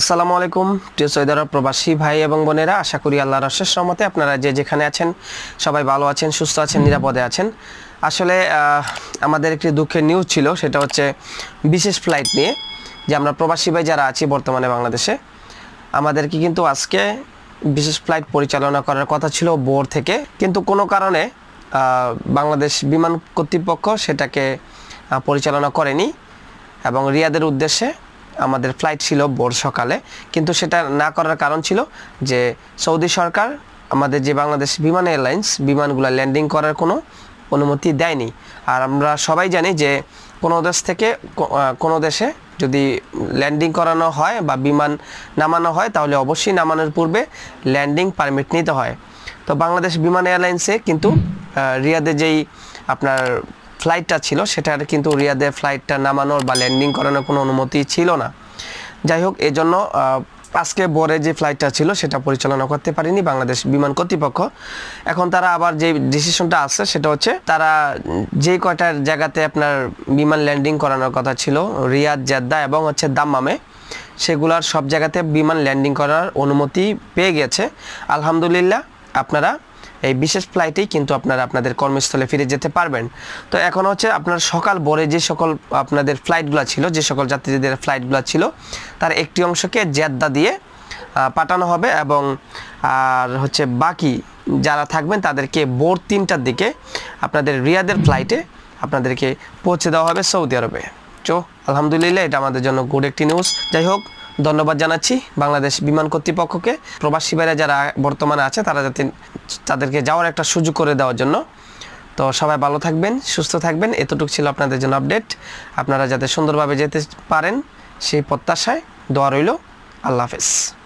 আসসালামু আলাইকুম প্রিয় সৈদারা প্রবাসী ভাই এবং বোনেরা আশা করি আল্লাহর অশেষ সম্মতে আপনারা যে যেখানে আছেন সবাই ভালো আছেন সুস্থ আছেন নিরাপদে আছেন আসলে আমাদের একটি দুঃখের নিউজ ছিল সেটা হচ্ছে বিশেষ ফ্লাইট নিয়ে যে আমরা প্রবাসী ভাই যারা আছি বর্তমানে বাংলাদেশে আমাদেরকে কিন্তু আজকে বিশেষ ফ্লাইট পরিচালনা করার কথা ছিল বোর থেকে কিন্তু কোনো কারণে বাংলাদেশ বিমান কর্তৃপক্ষ সেটাকে পরিচালনা করেনি এবং রিয়াদের উদ্দেশ্যে আমাদের ফ্লাইট ছিল ভোর সকালে কিন্তু সেটা না করার কারণ ছিল যে সৌদি সরকার আমাদের যে বাংলাদেশ বিমান এয়ারলাইন্স বিমানগুলো ল্যান্ডিং করার কোনো অনুমতি দেয়নি আর আমরা সবাই জানি যে কোনো দেশ থেকে কোনো দেশে যদি ল্যান্ডিং করানো হয় বা বিমান নামানো হয় তাহলে অবশ্যই নামানোর পূর্বে ল্যান্ডিং পারমিট নিতে হয় তো বাংলাদেশ বিমান এয়ারলাইন্সে কিন্তু রিয়াদে যেই আপনার ফ্লাইটটা ছিল সেটার কিন্তু রিয়াদের ফ্লাইটটা নামানোর বা ল্যান্ডিং করানোর কোনো অনুমতি ছিল না যাই হোক এজন্য আজকে বরে যে ফ্লাইটটা ছিল সেটা পরিচালনা করতে পারেনি বাংলাদেশ বিমান কর্তৃপক্ষ এখন তারা আবার যে ডিসিশনটা আছে সেটা হচ্ছে তারা যে কয়টার জায়গাতে আপনার বিমান ল্যান্ডিং করানোর কথা ছিল রিয়াদ জেদ্দা এবং হচ্ছে দাম্মামে সেগুলার সব জায়গাতে বিমান ল্যান্ডিং করার অনুমতি পেয়ে গেছে আলহামদুলিল্লাহ আপনারা এই বিশেষ ফ্লাইটেই কিন্তু আপনারা আপনাদের কর্মস্থলে ফিরে যেতে পারবেন তো এখন হচ্ছে আপনার সকাল ভোরে যে সকল আপনাদের ফ্লাইটগুলো ছিল যে সকল যাত্রীদের ফ্লাইটগুলো ছিল তার একটি অংশকে জেদ্দা দিয়ে পাঠানো হবে এবং আর হচ্ছে বাকি যারা থাকবেন তাদেরকে ভোর তিনটার দিকে আপনাদের রিয়াদের ফ্লাইটে আপনাদেরকে পৌঁছে দেওয়া হবে সৌদি আরবে চো আলহামদুলিল্লাহ এটা আমাদের জন্য গুড একটি নিউজ যাই হোক ধন্যবাদ জানাচ্ছি বাংলাদেশ বিমান কর্তৃপক্ষকে প্রবাসী বাইরে যারা বর্তমানে আছে তারা যাতে তাদেরকে যাওয়ার একটা সুযোগ করে দেওয়ার জন্য তো সবাই ভালো থাকবেন সুস্থ থাকবেন এতটুকু ছিল আপনাদের জন্য আপডেট আপনারা যাতে সুন্দরভাবে যেতে পারেন সেই প্রত্যাশায় দোয়া রইল আল্লাহ হাফেজ